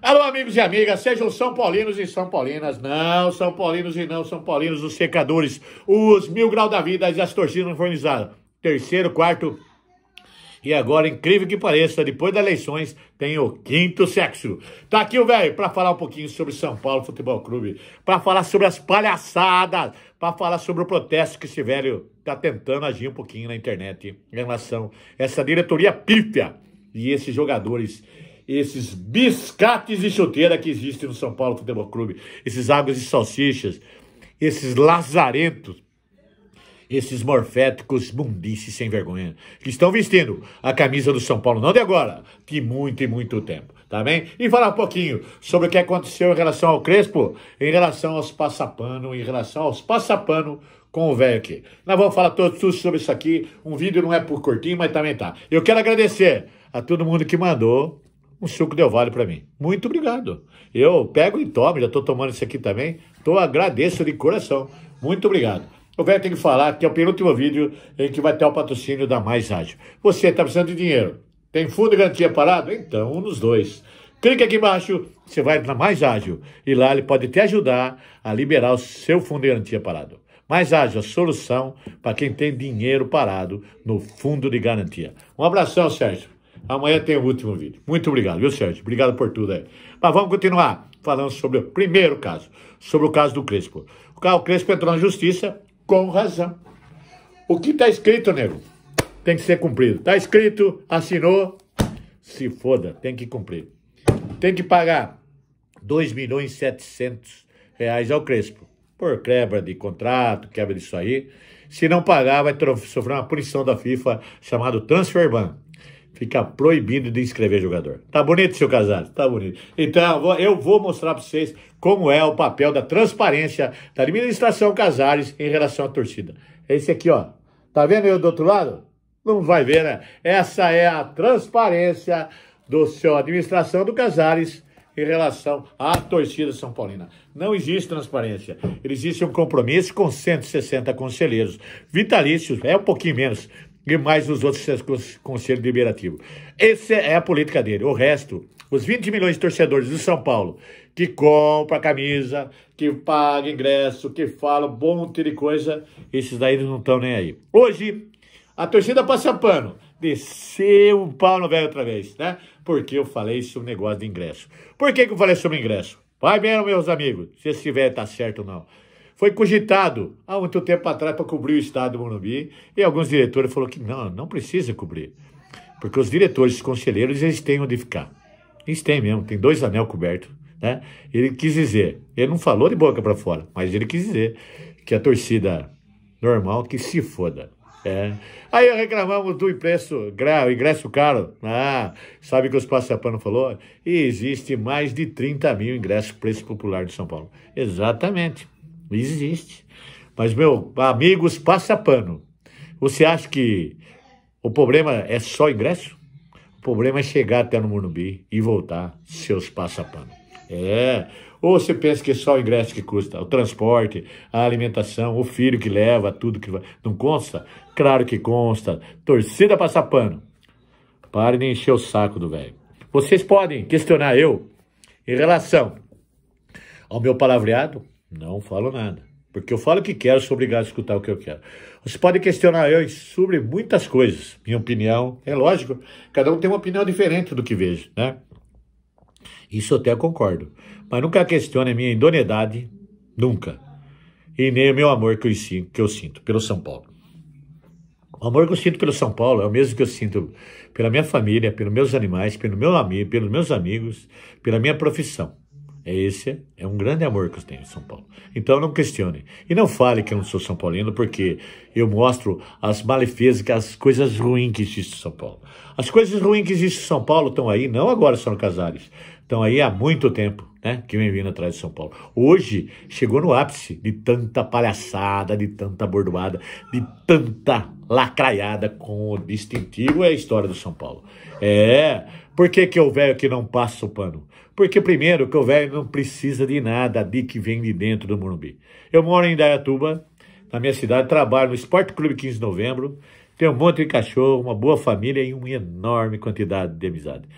Alô, amigos e amigas, sejam São Paulinos e São Paulinas, não São Paulinos e não São Paulinos, os secadores, os mil grau da vida e as torcidas uniformizadas. Terceiro, quarto e agora, incrível que pareça, depois das eleições, tem o quinto sexo. Tá aqui o velho para falar um pouquinho sobre São Paulo Futebol Clube, para falar sobre as palhaçadas, para falar sobre o protesto que esse velho tá tentando agir um pouquinho na internet em relação a essa diretoria pífia e esses jogadores esses biscates de chuteira que existem no São Paulo Futebol Clube, esses águas de salsichas, esses lazarentos, esses morféticos mundices sem vergonha, que estão vestindo a camisa do São Paulo, não de agora, de muito e muito tempo, tá bem? E falar um pouquinho sobre o que aconteceu em relação ao Crespo, em relação aos passapano, em relação aos passapano com o velho aqui. Nós vamos falar todos tudo sobre isso aqui, um vídeo não é por curtinho, mas também tá. Eu quero agradecer a todo mundo que mandou um suco de Vale para mim. Muito obrigado. Eu pego e tomo, já estou tomando isso aqui também. Estou agradeço de coração. Muito obrigado. O velho tem que falar que é o penúltimo vídeo em que vai ter o patrocínio da Mais Ágil. Você está precisando de dinheiro? Tem fundo de garantia parado? Então, um dos dois. Clique aqui embaixo, você vai na Mais Ágil. E lá ele pode te ajudar a liberar o seu fundo de garantia parado. Mais Ágil, a solução para quem tem dinheiro parado no fundo de garantia. Um abração, Sérgio. Amanhã tem o último vídeo. Muito obrigado, viu, Sérgio? Obrigado por tudo aí. Mas vamos continuar falando sobre o primeiro caso, sobre o caso do Crespo. O Carlos Crespo entrou na justiça com razão. O que está escrito, nego, tem que ser cumprido. Está escrito, assinou, se foda, tem que cumprir. Tem que pagar 2 milhões e 700 reais ao Crespo. Por quebra de contrato, quebra disso aí. Se não pagar, vai sofrer uma punição da FIFA chamada Transfer Ban. Fica proibido de inscrever jogador. Tá bonito, seu Casares? Tá bonito. Então, eu vou mostrar para vocês como é o papel da transparência da administração Casares em relação à torcida. É esse aqui, ó. Tá vendo eu do outro lado? Não vai ver, né? Essa é a transparência do seu administração do Casares em relação à torcida São Paulina. Não existe transparência. Existe um compromisso com 160 conselheiros. Vitalícios, é um pouquinho menos, e mais os outros conselhos deliberativo. Essa é a política dele. O resto, os 20 milhões de torcedores do São Paulo que compra camisa, que paga ingresso, que fala um monte de coisa, esses daí não estão nem aí. Hoje, a torcida passa pano. Desceu um pau no velho outra vez, né? Porque eu falei sobre um negócio de ingresso. Por que, que eu falei sobre ingresso? Vai ver, meus amigos, se esse velho tá certo ou não foi cogitado há ah, muito tempo atrás para cobrir o estado do Morumbi e alguns diretores falaram que não, não precisa cobrir, porque os diretores, os conselheiros, eles têm onde ficar. Eles têm mesmo, tem dois anel cobertos. Né? Ele quis dizer, ele não falou de boca para fora, mas ele quis dizer que a torcida normal que se foda. É. Aí reclamamos do impresso, gra, ingresso caro. Ah, sabe que os Passapano falou? E existe mais de 30 mil ingressos preço popular de São Paulo. Exatamente. Existe. Mas, meu, amigos, passa pano. Você acha que o problema é só ingresso? O problema é chegar até no Morumbi e voltar, seus passapano? É. Ou você pensa que é só o ingresso que custa, o transporte, a alimentação, o filho que leva, tudo que vai. Não consta? Claro que consta. Torcida passapano, Pare de encher o saco do velho. Vocês podem questionar eu em relação ao meu palavreado, não falo nada. Porque eu falo o que quero, sou obrigado a escutar o que eu quero. Você pode questionar eu sobre muitas coisas, minha opinião. É lógico, cada um tem uma opinião diferente do que vejo, né? Isso até concordo. Mas nunca questione a minha idoneidade, nunca. E nem o meu amor que eu, sinto, que eu sinto pelo São Paulo. O amor que eu sinto pelo São Paulo é o mesmo que eu sinto pela minha família, pelos meus animais, pelo meu amigo, pelos meus amigos, pela minha profissão. É esse é um grande amor que eu tenho em São Paulo. Então não questione. E não fale que eu não sou São Paulino, porque eu mostro as malefezas, as coisas ruins que existem em São Paulo. As coisas ruins que existem em São Paulo estão aí, não agora São Casares. Então aí há muito tempo né, que vem vindo atrás de São Paulo. Hoje chegou no ápice de tanta palhaçada, de tanta bordoada, de tanta lacraiada com o distintivo é a história do São Paulo. É, por que, que o velho que não passa o pano? Porque primeiro que o velho não precisa de nada de que vem de dentro do Morumbi. Eu moro em Dayatuba, na minha cidade, trabalho no Esporte Clube 15 de Novembro, tenho um monte de cachorro, uma boa família e uma enorme quantidade de amizade.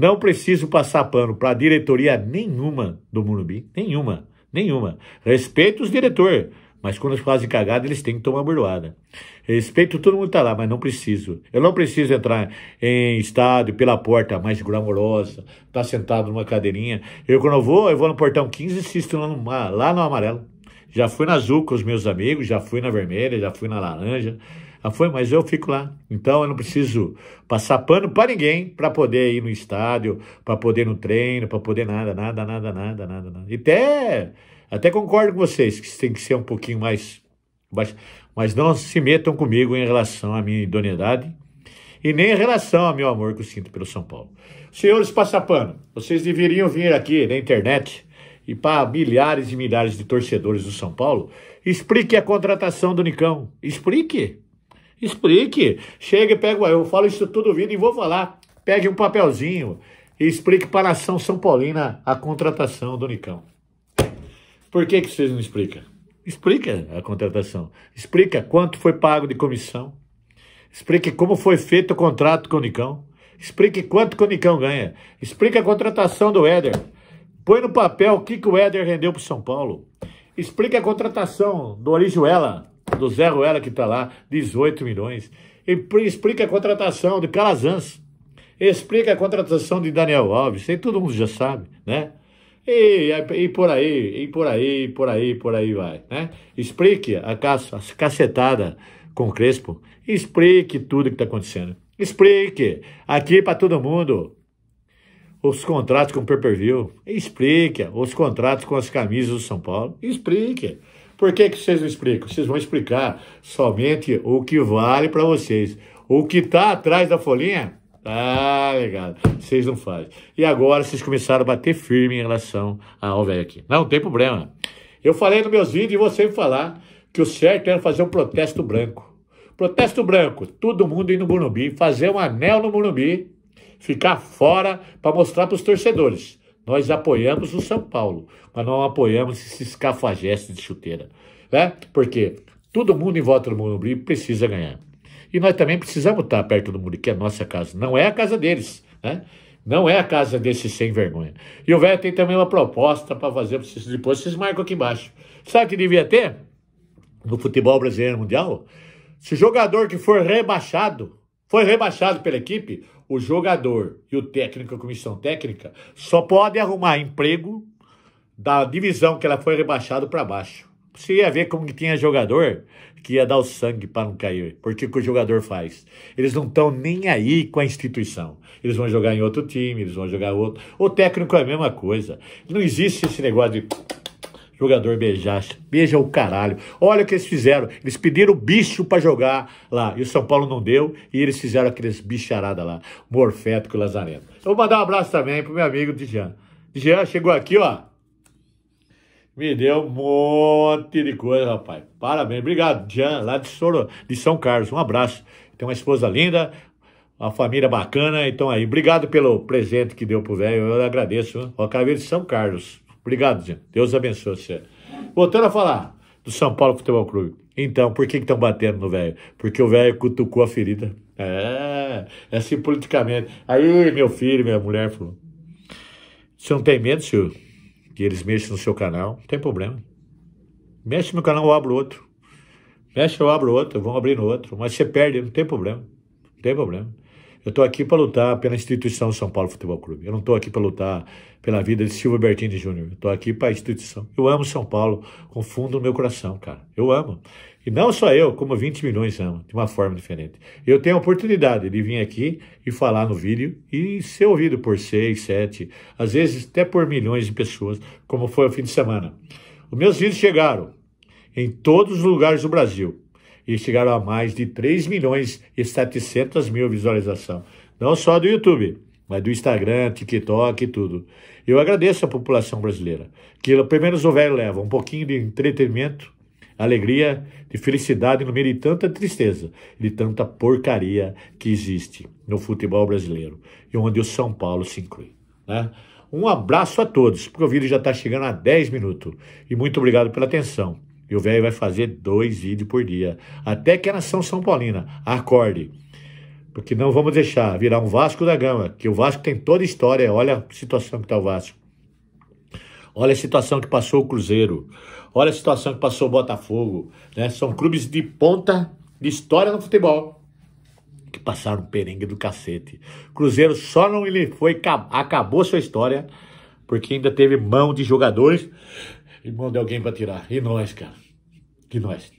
Não preciso passar pano para diretoria nenhuma do Murumbi, nenhuma, nenhuma. Respeito os diretor, mas quando eles fazem cagada, eles têm que tomar burroada. Respeito todo mundo que está lá, mas não preciso. Eu não preciso entrar em estádio pela porta mais glamourosa, tá sentado numa cadeirinha. Eu quando eu vou, eu vou no portão 15 e assisto lá no, lá no amarelo. Já fui na azul com os meus amigos, já fui na vermelha, já fui na laranja. Ah, foi, mas eu fico lá. Então eu não preciso passar pano para ninguém para poder ir no estádio, para poder ir no treino, para poder nada, nada, nada, nada, nada, nada. E até, até concordo com vocês que tem que ser um pouquinho mais. Mas, mas não se metam comigo em relação à minha idoneidade e nem em relação ao meu amor que eu sinto pelo São Paulo. Senhores Passapano, vocês deveriam vir aqui na internet e para milhares e milhares de torcedores do São Paulo, explique a contratação do Nicão. Explique. Explique. chega e pega, eu falo isso todo vídeo e vou falar. Pegue um papelzinho e explique para a São Paulina a contratação do Nicão. Por que, que vocês não explicam? Explica a contratação. Explica quanto foi pago de comissão. Explique como foi feito o contrato com o Nicão. Explique quanto que o Nicão ganha. Explique a contratação do Éder. Põe no papel o que, que o Éder rendeu para o São Paulo. Explique a contratação do Orijuela do Zé Ruela que está lá, 18 milhões. E explica a contratação de Calazans. Explica a contratação de Daniel Alves. Isso aí todo mundo já sabe, né? E, e, por aí, e por aí, e por aí, por aí vai, né? Explique a, caça, a cacetada com o Crespo. Explique tudo que está acontecendo. Explique aqui para todo mundo os contratos com o pay-per-view. Explique os contratos com as camisas do São Paulo. Explique. Por que, que vocês não explicam? Vocês vão explicar somente o que vale para vocês. O que está atrás da folhinha, ah, tá legal. Vocês não fazem. E agora vocês começaram a bater firme em relação ao velho aqui. Não, tem problema. Eu falei nos meus vídeos e você me falar que o certo era fazer um protesto branco. Protesto branco, todo mundo ir no Burumbi, fazer um anel no Burumbi, ficar fora para mostrar para os torcedores. Nós apoiamos o São Paulo, mas não apoiamos esse escafajeste de chuteira. Né? Porque todo mundo em volta do Morumbi precisa ganhar. E nós também precisamos estar perto do Morumbi, que é a nossa casa. Não é a casa deles, né? Não é a casa desses sem vergonha. E o velho tem também uma proposta para fazer para vocês. Depois vocês marcam aqui embaixo. Sabe o que devia ter? No futebol brasileiro mundial? Se o jogador que for rebaixado foi rebaixado pela equipe, o jogador e o técnico, a comissão técnica, só podem arrumar emprego da divisão que ela foi rebaixada para baixo. Você ia ver como que tinha jogador que ia dar o sangue para não cair. Porque o que o jogador faz? Eles não estão nem aí com a instituição. Eles vão jogar em outro time, eles vão jogar outro. O técnico é a mesma coisa. Não existe esse negócio de Jogador beijar. Beija o caralho. Olha o que eles fizeram. Eles pediram bicho para jogar lá. E o São Paulo não deu. E eles fizeram aqueles bicharada lá. Morfético e Lazareno. Eu vou mandar um abraço também pro meu amigo Dijan. Dijan chegou aqui, ó. Me deu um monte de coisa, rapaz. Parabéns. Obrigado, Dijan, lá de, Soro, de São Carlos. Um abraço. Tem uma esposa linda, uma família bacana. Então aí, obrigado pelo presente que deu pro velho. Eu agradeço. Ó, Caveira de São Carlos. Obrigado, Dino. Deus abençoe você. Voltando a falar do São Paulo Futebol Clube. Então, por que estão batendo no velho? Porque o velho cutucou a ferida. É, é assim politicamente. Aí, meu filho, minha mulher falou: Você não tem medo, senhor, que eles mexam no seu canal? Não tem problema. Mexe no canal, eu abro outro. Mexe, eu abro outro, vão abrir no outro. Mas você perde, não tem problema. Não tem problema. Eu estou aqui para lutar pela instituição São Paulo Futebol Clube. Eu não estou aqui para lutar pela vida de Silvio Bertini Júnior. Eu estou aqui para a instituição. Eu amo São Paulo com fundo no meu coração, cara. Eu amo. E não só eu, como 20 milhões amam, de uma forma diferente. Eu tenho a oportunidade de vir aqui e falar no vídeo e ser ouvido por 6, 7, às vezes até por milhões de pessoas, como foi o fim de semana. Os meus vídeos chegaram em todos os lugares do Brasil e chegaram a mais de 3 milhões e 700 mil visualizações. Não só do YouTube, mas do Instagram, TikTok e tudo. Eu agradeço à população brasileira, que pelo menos o velho leva um pouquinho de entretenimento, alegria, de felicidade no meio de tanta tristeza, de tanta porcaria que existe no futebol brasileiro, e onde o São Paulo se inclui. Né? Um abraço a todos, porque o vídeo já está chegando a 10 minutos. E muito obrigado pela atenção. E o velho vai fazer dois vídeos por dia. Até que a é nação São Paulina acorde. Porque não vamos deixar virar um Vasco da Gama, que o Vasco tem toda a história. Olha a situação que está o Vasco. Olha a situação que passou o Cruzeiro. Olha a situação que passou o Botafogo. Né? São clubes de ponta de história no futebol. Que passaram perengue do cacete. Cruzeiro só não ele foi, acabou sua história, porque ainda teve mão de jogadores e manda alguém para tirar. E nós, cara? Que nós?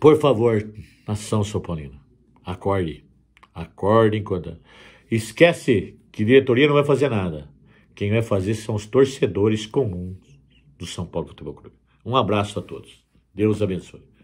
Por favor, nação Paulino. acorde. Acorde enquanto. Esquece que diretoria não vai fazer nada. Quem vai fazer são os torcedores comuns do São Paulo Futebol Clube. Um abraço a todos. Deus abençoe.